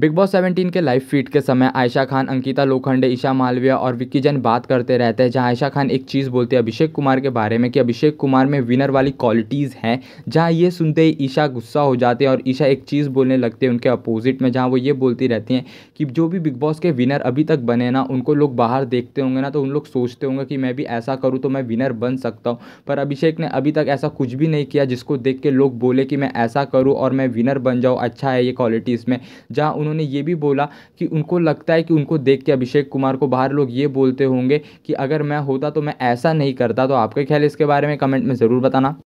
big boss 17 के live feed के समय आयशा खान अंकिता लोखंडे ईशा मालविया और विक्की जैन बात करते रहते हैं जहां आयशा खान एक चीज़ बोलती है अभिषेक कुमार के बारे में कि अभिषेक कुमार में विनर वाली क्वालिटीज़ हैं जहां ये सुनते ही ईशा गुस्सा हो जाते हैं और ईशा एक चीज़ बोलने लगते हैं उनके अपोजिट में जहाँ वो ये बोलती रहती हैं कि जो भी बिग बॉस के विनर अभी तक बने ना उनको लोग बाहर देखते होंगे ना तो उन लोग सोचते होंगे कि मैं भी ऐसा करूँ तो मैं विनर बन सकता हूँ पर अभिषेक ने अभी तक ऐसा कुछ भी नहीं किया जिसको देख के लोग बोले कि मैं ऐसा करूँ और मैं विनर बन जाऊँ अच्छा है ये क्वालिटीज़ में जहाँ उन्होंने ये भी बोला कि उनको लगता है कि उनको देख के अभिषेक कुमार को बाहर लोग ये बोलते होंगे कि अगर मैं होता तो मैं ऐसा नहीं करता तो आपके ख्याल इसके बारे में कमेंट में ज़रूर बताना